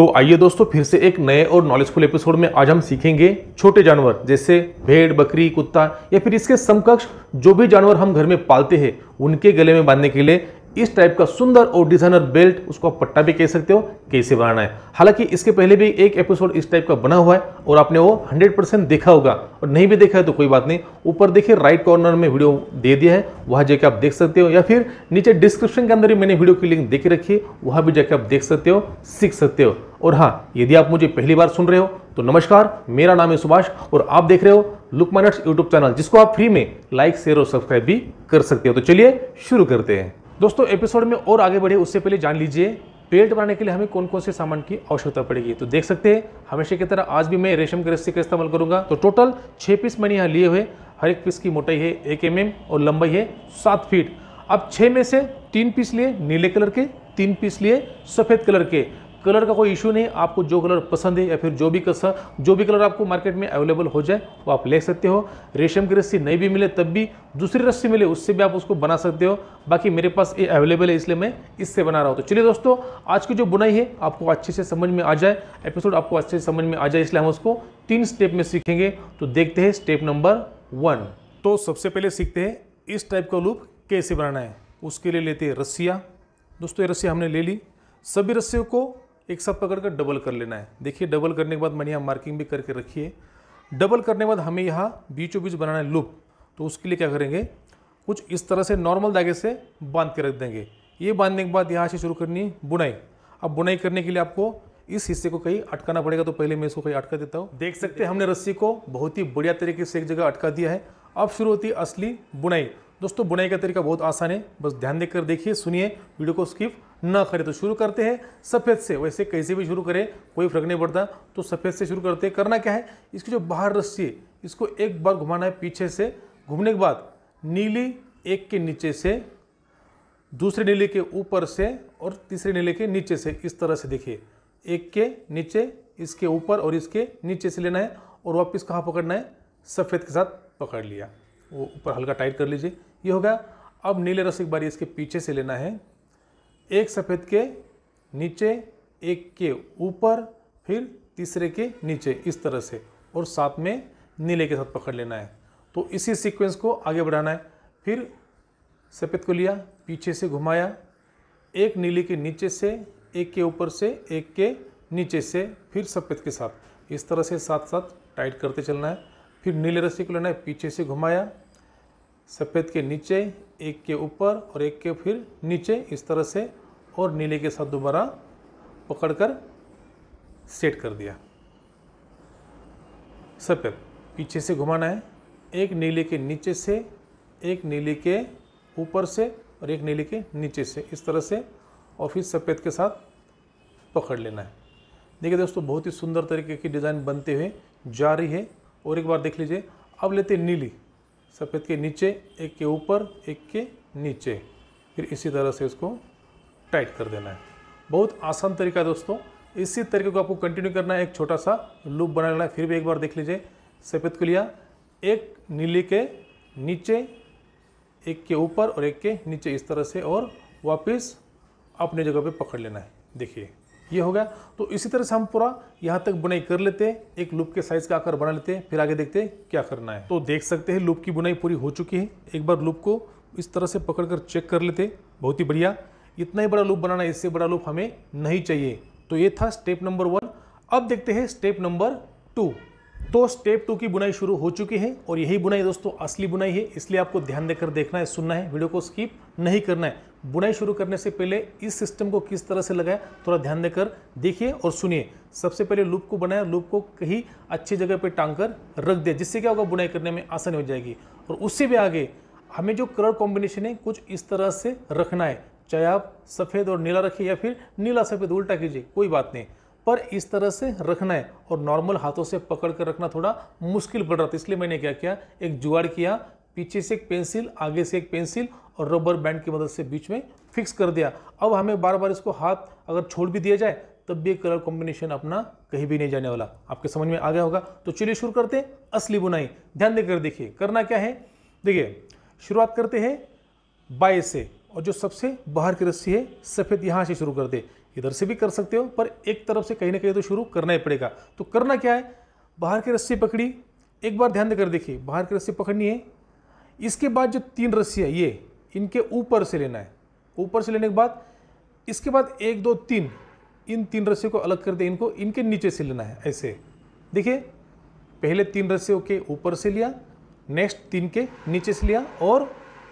तो आइए दोस्तों फिर से एक नए और नॉलेजफुल एपिसोड में आज हम सीखेंगे छोटे जानवर जैसे भेड़ बकरी कुत्ता या फिर इसके समकक्ष जो भी जानवर हम घर में पालते हैं उनके गले में बांधने के लिए इस टाइप का सुंदर और डिजाइनर बेल्ट उसको आप पट्टा भी कह सकते हो कैसे बनाना है हालांकि इसके पहले भी एक एपिसोड इस टाइप का बना हुआ है और आपने वो 100 परसेंट देखा होगा और नहीं भी देखा है तो कोई बात नहीं ऊपर देखिए राइट कॉर्नर में वीडियो दे दिया है वहाँ जाके आप देख सकते हो या फिर नीचे डिस्क्रिप्शन के अंदर ही मैंने वीडियो की लिंक देख रखी है वहाँ भी जाके आप देख सकते हो सीख सकते हो और हाँ यदि आप मुझे पहली बार सुन रहे हो तो नमस्कार मेरा नाम है सुभाष और आप देख रहे हो लुक माइनट्स यूट्यूब चैनल जिसको आप फ्री में लाइक शेयर और सब्सक्राइब भी कर सकते हो तो चलिए शुरू करते हैं दोस्तों एपिसोड में और आगे बढ़े उससे पहले जान लीजिए बेल्ट बनाने के लिए हमें कौन कौन से सामान की आवश्यकता पड़ेगी तो देख सकते हैं हमेशा की तरह आज भी मैं रेशम के रस्सी का इस्तेमाल करूंगा तो टोटल छः पीस मैंने यहाँ लिए हुए हर एक पीस की मोटाई है एक एम mm और लंबाई है सात फीट अब छः में से तीन पीस लिए नीले कलर के तीन पीस लिए सफ़ेद कलर के कलर का कोई इशू नहीं आपको जो कलर पसंद है या फिर जो भी कसा जो भी कलर आपको मार्केट में अवेलेबल हो जाए वो आप ले सकते हो रेशम की रस्सी नहीं भी मिले तब भी दूसरी रस्सी मिले उससे भी आप उसको बना सकते हो बाकी मेरे पास ये अवेलेबल है इसलिए मैं इससे बना रहा हूँ तो चलिए दोस्तों आज की जो बुनाई है आपको अच्छे से समझ में आ जाए एपिसोड आपको अच्छे से समझ में आ जाए इसलिए हम उसको तीन स्टेप में सीखेंगे तो देखते हैं स्टेप नंबर वन तो सबसे पहले सीखते हैं इस टाइप का लूप कैसे बनाना है उसके लिए लेते हैं रस्सियाँ दोस्तों ये रस्सी हमने ले ली सभी रस्सियों को एक साथ पकड़ कर डबल कर लेना है देखिए डबल करने के बाद मैंने यहाँ मार्किंग भी करके रखी है डबल करने के बाद हमें यहाँ बीचों बीच बनाना है लूप तो उसके लिए क्या करेंगे कुछ इस तरह से नॉर्मल धागे से बांध के रख देंगे ये बांधने के बाद यहाँ से शुरू करनी है बुनाई अब बुनाई करने के लिए आपको इस हिस्से को कहीं अटकाना पड़ेगा तो पहले मैं इसको कहीं अटका देता हूँ देख सकते हैं हमने रस्सी को बहुत ही बढ़िया तरीके से एक जगह अटका दिया है अब शुरू होती है असली बुनाई दोस्तों बुनाई का तरीका बहुत आसान है बस ध्यान देकर देखिए सुनिए वीडियो को स्किप ना करें तो शुरू करते हैं सफ़ेद से वैसे कैसे भी शुरू करें कोई फर्क नहीं पड़ता तो सफ़ेद से शुरू करते हैं करना क्या है इसकी जो बाहर रस्सी है इसको एक बार घुमाना है पीछे से घूमने के बाद नीली एक के नीचे से दूसरे नीले के ऊपर से और तीसरे नीले के नीचे से इस तरह से देखिए एक के नीचे इसके ऊपर और इसके नीचे से लेना है और वापस कहाँ पकड़ना है सफ़ेद के साथ पकड़ लिया वो ऊपर हल्का टाइट कर लीजिए ये हो गया अब नीले रस्सी एक बारी इसके पीछे से लेना है एक सफ़ेद के नीचे एक के ऊपर फिर तीसरे के नीचे इस तरह से और साथ में नीले के साथ पकड़ लेना है तो इसी सीक्वेंस को आगे बढ़ाना है फिर सफ़ेद को लिया पीछे से घुमाया एक नीले के नीचे से एक के ऊपर से एक के नीचे से फिर सफ़ेद के साथ इस तरह से साथ साथ टाइट करते चलना है फिर नीले रस्सी को लेना है पीछे से घुमाया सफ़ेद के नीचे एक के ऊपर और एक के फिर नीचे इस तरह से और नीले के साथ दोबारा पकड़ कर सेट कर दिया सफ़ेद पीछे से घुमाना है एक नीले के नीचे से एक नीले के ऊपर से और एक नीले के नीचे से इस तरह से और फिर सफ़ेद के साथ पकड़ लेना है देखिए दोस्तों बहुत ही सुंदर तरीके की डिज़ाइन बनते हुए जा रही है और एक बार देख लीजिए अब लेते नीली सफ़ेद के नीचे एक के ऊपर एक के नीचे फिर इसी तरह से इसको टाइट कर देना है बहुत आसान तरीका है दोस्तों इसी तरीके को आपको कंटिन्यू करना है एक छोटा सा लूप बना लेना है फिर भी एक बार देख लीजिए सफ़ेद को लिया एक नीले के नीचे एक के ऊपर और एक के नीचे इस तरह से और वापस अपने जगह पे पकड़ लेना है देखिए ये हो गया तो इसी तरह से हम पूरा यहाँ तक बुनाई कर लेते हैं एक लूप के साइज का आकार बना लेते हैं फिर आगे देखते हैं क्या करना है तो देख सकते हैं लूप की बुनाई पूरी हो चुकी है एक बार लूप को इस तरह से पकड़ कर चेक कर लेते हैं बहुत ही बढ़िया इतना ही बड़ा लूप बनाना है इससे बड़ा लूप हमें नहीं चाहिए तो ये था स्टेप नंबर वन अब देखते हैं स्टेप नंबर टू तो स्टेप टू की बुनाई शुरू हो चुकी है और यही बुनाई दोस्तों असली बुनाई है इसलिए आपको ध्यान देकर देखना है सुनना है वीडियो को स्किप नहीं करना है बुनाई शुरू करने से पहले इस सिस्टम को किस तरह से लगाया थोड़ा ध्यान देकर देखिए और सुनिए सबसे पहले लूप को बनाया लूप को कहीं अच्छी जगह पर टांग कर रख दिया जिससे क्या होगा बुनाई करने में आसानी हो जाएगी और उससे भी आगे हमें जो कलर कॉम्बिनेशन है कुछ इस तरह से रखना है चाहे आप सफ़ेद और नीला रखिए या फिर नीला सफ़ेद उल्टा कीजिए कोई बात नहीं पर इस तरह से रखना है और नॉर्मल हाथों से पकड़ कर रखना थोड़ा मुश्किल पड़ रहा था इसलिए मैंने क्या किया एक जुगाड़ किया पीछे से एक पेंसिल आगे से एक पेंसिल और रबर बैंड की मदद से बीच में फिक्स कर दिया अब हमें बार बार इसको हाथ अगर छोड़ भी दिया जाए तब भी कलर कॉम्बिनेशन अपना कहीं भी नहीं जाने वाला आपके समझ में आ गया होगा तो चलिए शुरू करते हैं असली बुनाई ध्यान देकर देखिए करना क्या है देखिए शुरुआत करते हैं बाएँ से और जो सबसे बाहर की रस्सी है सफ़ेद यहाँ से शुरू कर दे इधर से भी कर सकते हो पर एक तरफ से कहीं ना कहीं तो शुरू करना ही पड़ेगा तो करना क्या है बाहर की रस्सी पकड़ी एक बार ध्यान देकर देखिए बाहर की रस्सी पकड़नी है इसके बाद जो तीन रस्सी है ये इनके ऊपर से लेना है ऊपर से लेने के बाद इसके बाद एक दो तीन इन तीन रस्सियों को अलग कर दे इनको इनके नीचे से लेना है ऐसे देखिए पहले तीन रस्सियों के ऊपर से लिया नेक्स्ट तीन के नीचे से लिया और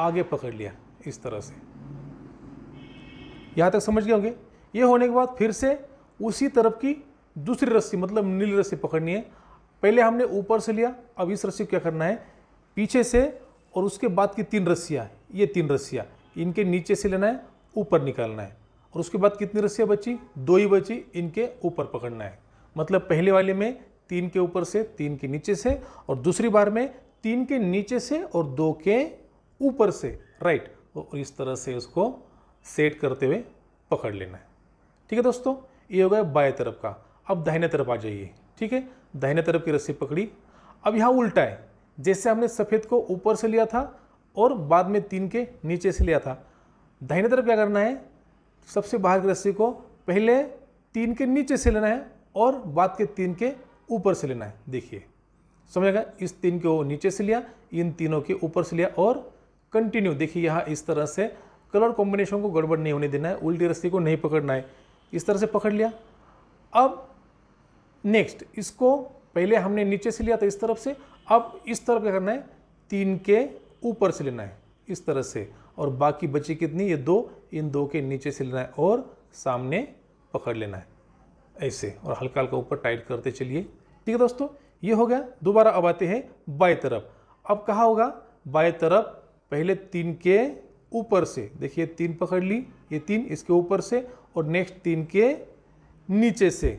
आगे पकड़ लिया इस तरह से यहाँ तक समझ गए होंगे ये होने के बाद फिर से उसी तरफ की दूसरी रस्सी मतलब नीली रस्सी पकड़नी है पहले हमने ऊपर से लिया अब इस रस्सी को क्या करना है पीछे से और उसके बाद की तीन रस्सियाँ ये तीन रस्सियाँ इनके नीचे से लेना है ऊपर निकालना है और उसके बाद कितनी रस्सियाँ बची दो ही बची इनके ऊपर पकड़ना है मतलब पहले वाले में तीन के ऊपर से तीन के नीचे से और दूसरी बार में तीन के नीचे से और दो के ऊपर से राइट और तो इस तरह से उसको सेट करते हुए पकड़ लेना है ठीक है दोस्तों ये हो गया बाएं तरफ का अब दाहिने तरफ आ जाइए ठीक है दाहिने तरफ की रस्सी पकड़ी अब यहाँ उल्टा है जैसे हमने सफ़ेद को ऊपर से लिया था और बाद में तीन के नीचे से लिया था दाहिने तरफ क्या करना है सबसे बाहर की रस्सी को पहले तीन के नीचे से लेना है और बाद के तीन के ऊपर से लेना है देखिए समझेगा इस तीन के नीचे से लिया इन तीनों के ऊपर से लिया और कंटिन्यू देखिए यहाँ इस तरह से कलर कॉम्बिनेशन को गड़बड़ नहीं होने देना है उल्टी रस्सी को नहीं पकड़ना है इस तरह से पकड़ लिया अब नेक्स्ट इसको पहले हमने नीचे से लिया था इस तरफ से अब इस तरफ क्या करना है तीन के ऊपर से लेना है इस तरह से और बाकी बची कितनी ये दो इन दो के नीचे से लेना है और सामने पकड़ लेना है ऐसे और हल्का हल्का ऊपर टाइट करते चलिए ठीक है दोस्तों ये हो गया दोबारा अब आते हैं बाएं तरफ अब कहा होगा बाएं तरफ पहले तीन के ऊपर से देखिए तीन पकड़ ली ये तीन इसके ऊपर से और नेक्स्ट तीन के नीचे से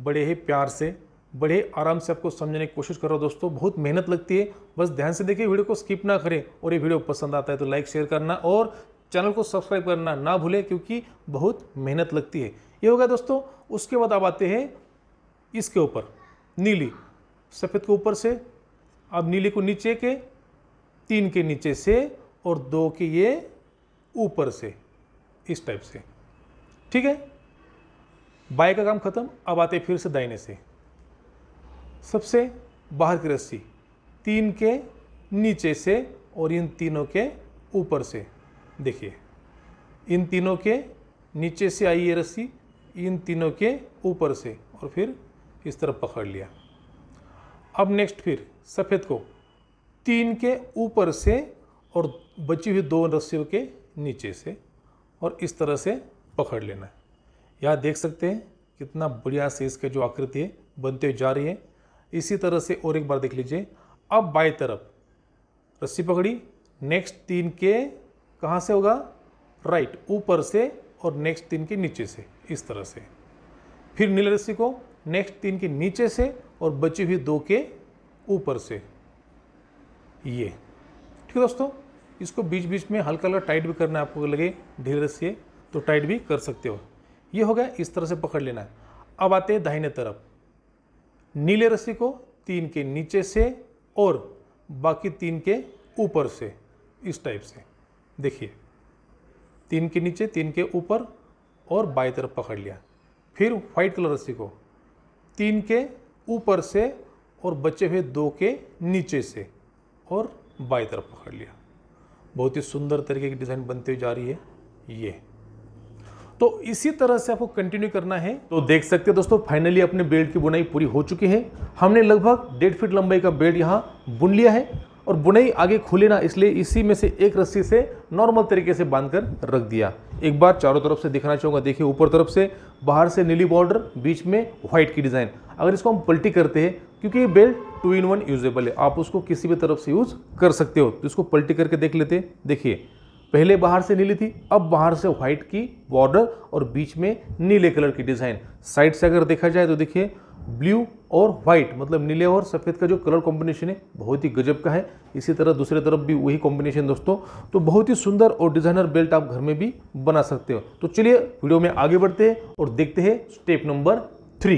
बड़े ही प्यार से बड़े आराम से आपको समझने की कोशिश कर रहा हूँ दोस्तों बहुत मेहनत लगती है बस ध्यान से देखिए वीडियो को स्किप ना करें और ये वीडियो पसंद आता है तो लाइक शेयर करना और चैनल को सब्सक्राइब करना ना भूलें क्योंकि बहुत मेहनत लगती है ये हो गया दोस्तों उसके बाद अब आते हैं इसके ऊपर नीली सफ़ेद को ऊपर से अब नीली को नीचे के तीन के नीचे से और दो के ये ऊपर से इस टाइप से ठीक है बाय का काम खत्म अब आते फिर से दाइने से सबसे बाहर की रस्सी तीन के नीचे से और इन तीनों के ऊपर से देखिए इन तीनों के नीचे से आई ये रस्सी इन तीनों के ऊपर से और फिर इस तरफ पकड़ लिया अब नेक्स्ट फिर सफ़ेद को तीन के ऊपर से और बची हुई दो रस्सियों के नीचे से और इस तरह से पकड़ लेना यहाँ देख सकते हैं कितना बढ़िया से इसके जो आकृति है बनते हुए जा रही है इसी तरह से और एक बार देख लीजिए अब बाई तरफ रस्सी पकड़ी नेक्स्ट तीन के कहाँ से होगा राइट ऊपर से और नेक्स्ट तीन के नीचे से इस तरह से फिर नीले रस्सी को नेक्स्ट तीन के नीचे से और बची हुई दो के ऊपर से ये ठीक है दोस्तों इसको बीच बीच में हल्का हल्का टाइट भी करना है आपको लगे ढीले रस्सी तो टाइट भी कर सकते हो ये हो गया इस तरह से पकड़ लेना है अब आते हैं दाहिने तरफ नीले रस्सी को तीन के नीचे से और बाकी तीन के ऊपर से इस टाइप से देखिए तीन के नीचे तीन के ऊपर और बाई तरफ पकड़ लिया फिर वाइट कलर रस्सी को तीन के ऊपर से और बचे हुए दो के नीचे से और बाई तरफ पकड़ लिया बहुत ही सुंदर तरीके की डिज़ाइन बनती हुई जा रही है ये तो इसी तरह से आपको कंटिन्यू करना है तो देख सकते हैं दोस्तों फाइनली अपने बेल्ट की बुनाई पूरी हो चुकी है हमने लगभग डेढ़ फीट लंबाई का बेल्ट यहाँ बुन लिया है और बुनाई आगे खुले ना इसलिए इसी में से एक रस्सी से नॉर्मल तरीके से बांध कर रख दिया एक बार चारों तरफ से दिखाना चाहूँगा देखिए ऊपर तरफ से बाहर से नीली बॉर्डर बीच में व्हाइट की डिज़ाइन अगर इसको हम पलटी करते हैं क्योंकि ये belt two in one usable है आप उसको किसी भी तरफ से यूज़ कर सकते हो तो इसको पलटी करके देख लेते देखिए पहले बाहर से नीली थी अब बाहर से व्हाइट की बॉर्डर और बीच में नीले कलर की डिज़ाइन साइड से अगर देखा जाए तो देखिए ब्लू और व्हाइट मतलब नीले और सफ़ेद का जो कलर कॉम्बिनेशन है बहुत ही गजब का है इसी तरह दूसरे तरफ भी वही कॉम्बिनेशन दोस्तों तो बहुत ही सुंदर और डिज़ाइनर बेल्ट आप घर में भी बना सकते हो तो चलिए वीडियो में आगे बढ़ते हैं और देखते हैं स्टेप नंबर थ्री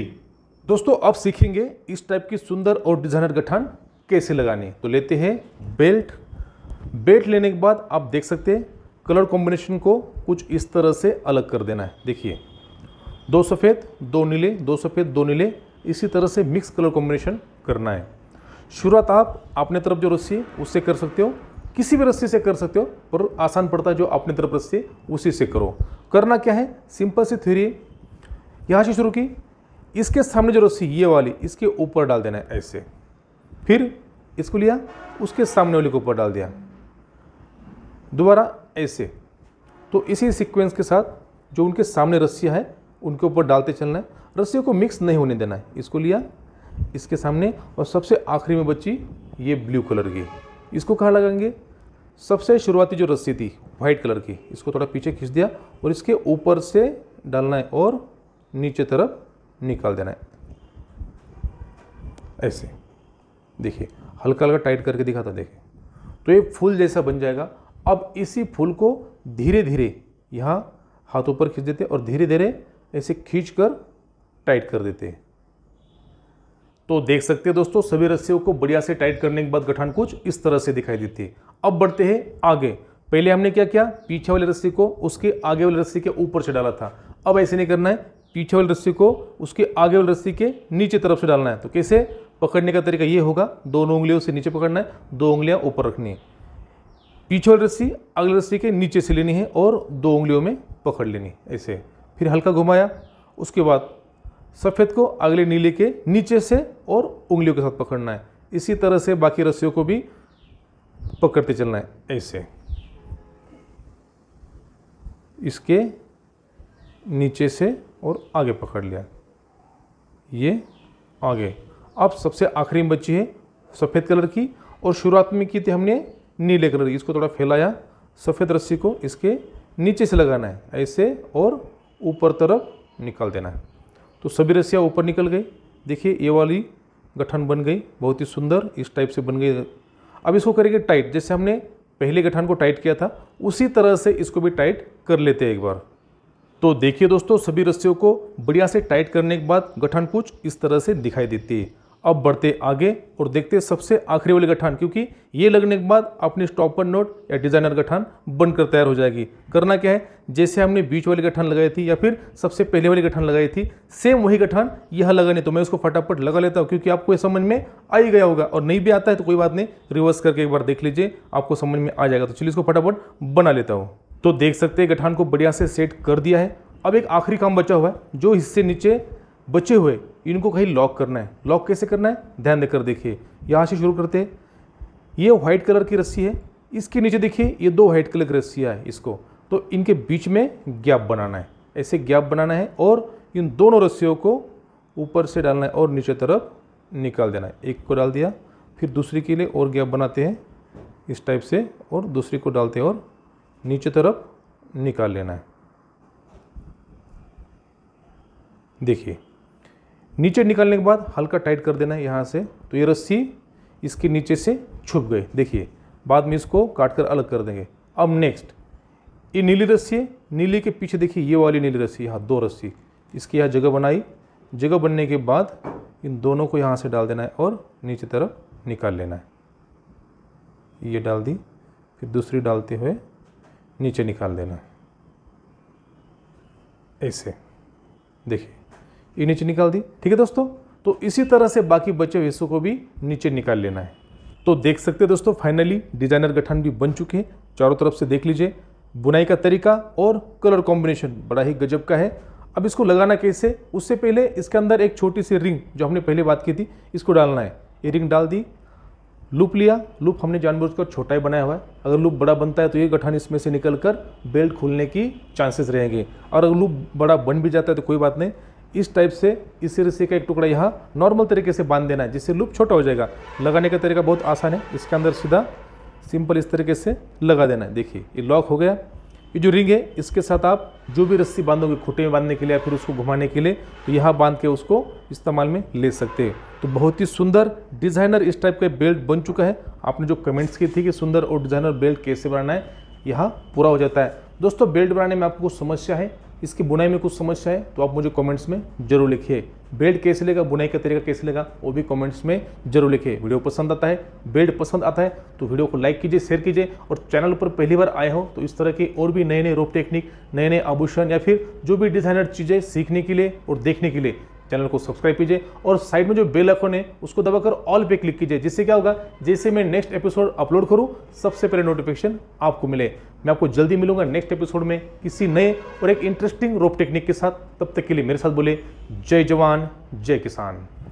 दोस्तों अब सीखेंगे इस टाइप की सुंदर और डिज़ाइनर गठान कैसे लगाने तो लेते हैं बेल्ट बेट लेने के बाद आप देख सकते हैं कलर कॉम्बिनेशन को कुछ इस तरह से अलग कर देना है देखिए दो सफ़ेद दो नीले दो सफ़ेद दो नीले इसी तरह से मिक्स कलर कॉम्बिनेशन करना है शुरुआत आप अपने तरफ जो रस्सी है उससे कर सकते हो किसी भी रस्सी से कर सकते हो पर आसान पड़ता है जो अपने तरफ रस्सी है उसी से करो करना क्या है सिंपल सी थ्योरी यहाँ से शुरू की इसके सामने जो रस्सी ये वाली इसके ऊपर डाल देना है ऐसे फिर इसको लिया उसके सामने वाले को ऊपर डाल दिया दोबारा ऐसे तो इसी सीक्वेंस के साथ जो उनके सामने रस्सियाँ हैं उनके ऊपर डालते चलना है रस्सियों को मिक्स नहीं होने देना है इसको लिया इसके सामने और सबसे आखिरी में बच्ची ये ब्लू कलर की इसको कहाँ लगाएंगे सबसे शुरुआती जो रस्सी थी वाइट कलर की इसको थोड़ा पीछे खींच दिया और इसके ऊपर से डालना है और नीचे तरफ निकाल देना है ऐसे देखिए हल्का हल्का टाइट करके दिखाता देखिए तो ये फूल जैसा बन जाएगा अब इसी फूल को धीरे धीरे यहाँ हाथ ऊपर खींच देते और धीरे धीरे ऐसे खींच कर टाइट कर देते तो देख सकते हैं दोस्तों सभी रस्सियों को बढ़िया से टाइट करने के बाद गठान कुछ इस तरह से दिखाई देती है अब बढ़ते हैं आगे पहले हमने क्या किया पीछे वाली रस्सी को उसके आगे वाली रस्सी के ऊपर से डाला था अब ऐसे नहीं करना है पीछे वाली रस्सी को उसके आगे वाली रस्सी के नीचे तरफ से डालना है तो कैसे पकड़ने का तरीका ये होगा दोनों उंगलियों से नीचे पकड़ना है दो उंगलियाँ ऊपर रखनी है पीछे वाली रस्सी अगली रस्सी के नीचे से लेनी है और दो उंगलियों में पकड़ लेनी है ऐसे फिर हल्का घुमाया उसके बाद सफ़ेद को अगले नीले के नीचे से और उंगलियों के साथ पकड़ना है इसी तरह से बाकी रस्सियों को भी पकड़ते चलना है ऐसे इसके नीचे से और आगे पकड़ लिया ये आगे अब सबसे आखिरी बच्ची बची है सफ़ेद कलर की और शुरुआत में की थी हमने नीले कलर की इसको थोड़ा फैलाया सफ़ेद रस्सी को इसके नीचे से लगाना है ऐसे और ऊपर तरफ निकाल देना है तो सभी रस्सियाँ ऊपर निकल गई देखिए ये वाली गठन बन गई बहुत ही सुंदर इस टाइप से बन गई अब इसको करेंगे टाइट जैसे हमने पहले गठन को टाइट किया था उसी तरह से इसको भी टाइट कर लेते हैं एक बार तो देखिए दोस्तों सभी रस्सियों को बढ़िया से टाइट करने के बाद गठन कुछ इस तरह से दिखाई देती है अब बढ़ते आगे और देखते सबसे आखिरी वाली गठान क्योंकि ये लगने के बाद अपनी स्टॉपर नोट या डिज़ाइनर गठान बनकर तैयार हो जाएगी करना क्या है जैसे हमने बीच वाली गठान लगाई थी या फिर सबसे पहले वाली गठान लगाई थी सेम वही गठान यह लगाने तो मैं उसको फटाफट लगा लेता हूँ क्योंकि आपको यह समझ में आ ही गया होगा और नहीं भी आता है तो कोई बात नहीं रिवर्स करके एक बार देख लीजिए आपको समझ में आ जाएगा तो चलिए इसको फटाफट बना लेता हूँ तो देख सकते हैं गठान को बढ़िया से सेट कर दिया है अब एक आखिरी काम बचा हुआ है जो हिस्से नीचे बचे हुए इनको कहीं लॉक करना है लॉक कैसे करना है ध्यान देकर देखिए यहाँ से शुरू करते हैं ये व्हाइट कलर की रस्सी है इसके नीचे देखिए ये दो व्हाइट कलर की रस्सियाँ है इसको तो इनके बीच में गैप बनाना है ऐसे गैप बनाना है और इन दोनों रस्सियों को ऊपर से डालना है और नीचे तरफ निकाल देना है एक को डाल दिया फिर दूसरी के लिए और गैप बनाते हैं इस टाइप से और दूसरी को डालते हैं और नीचे तरफ निकाल लेना है देखिए नीचे निकालने के बाद हल्का टाइट कर देना है यहाँ से तो ये रस्सी इसके नीचे से छुप गई देखिए बाद में इसको काट कर अलग कर देंगे अब नेक्स्ट ये नीली रस्सी है नीली के पीछे देखिए ये वाली नीली रस्सी यहाँ दो रस्सी इसकी यहाँ जगह बनाई जगह बनने के बाद इन दोनों को यहाँ से डाल देना है और नीचे तरफ निकाल लेना है ये डाल दी फिर दूसरी डालते हुए नीचे निकाल देना है ऐसे देखिए ये नीचे निकाल दी ठीक है दोस्तों तो इसी तरह से बाकी बचे हुए हिस्सों को भी नीचे निकाल लेना है तो देख सकते हैं दोस्तों फाइनली डिजाइनर गठन भी बन चुके हैं चारों तरफ से देख लीजिए बुनाई का तरीका और कलर कॉम्बिनेशन बड़ा ही गजब का है अब इसको लगाना कैसे उससे पहले इसके अंदर एक छोटी सी रिंग जो हमने पहले बात की थी इसको डालना है ये रिंग डाल दी लूप लिया लूप हमने जानबूझकर छोटा ही बनाया हुआ है अगर लूप बड़ा बनता है तो ये गठान इसमें से निकल कर बेल्ट खुलने की चांसेस रहेंगे और अगर लूप बड़ा बन भी जाता है तो कोई बात नहीं इस टाइप से इस रस्सी का एक टुकड़ा यहाँ नॉर्मल तरीके से बांध देना है जिससे लूप छोटा हो जाएगा लगाने का तरीका बहुत आसान है इसके अंदर सीधा सिंपल इस तरीके से लगा देना है देखिए ये लॉक हो गया ये जो रिंग है इसके साथ आप जो भी रस्सी बांधोगे खुटे में बांधने के लिए या फिर उसको घुमाने के लिए तो यहाँ बांध के उसको इस्तेमाल में ले सकते हैं तो बहुत ही सुंदर डिज़ाइनर इस टाइप का बेल्ट बन चुका है आपने जो कमेंट्स की थी कि सुंदर और डिज़ाइनर बेल्ट कैसे बनाना है यहाँ पूरा हो जाता है दोस्तों बेल्ट बनाने में आपको समस्या है इसकी बुनाई में कुछ समस्या है तो आप मुझे कमेंट्स में जरूर लिखिए बेल्ट कैसे लेगा बुनाई का तरीका कैसे लेगा वो भी कमेंट्स में जरूर लिखिए वीडियो पसंद आता है बेल्ट पसंद आता है तो वीडियो को लाइक कीजिए शेयर कीजिए और चैनल पर पहली बार आए हो तो इस तरह के और भी नए नए रोप टेक्निक नए नए आभूषण या फिर जो भी डिज़ाइनर चीज़ें सीखने के लिए और देखने के लिए चैनल को सब्सक्राइब कीजिए और साइड में जो बेल आइकन है उसको दबाकर ऑल पे क्लिक कीजिए जिससे क्या होगा जैसे मैं नेक्स्ट एपिसोड अपलोड करूँ सबसे पहले नोटिफिकेशन आपको मिले मैं आपको जल्दी मिलूंगा नेक्स्ट एपिसोड में किसी नए और एक इंटरेस्टिंग रोप टेक्निक के साथ तब तक के लिए मेरे साथ बोले जय जवान जय किसान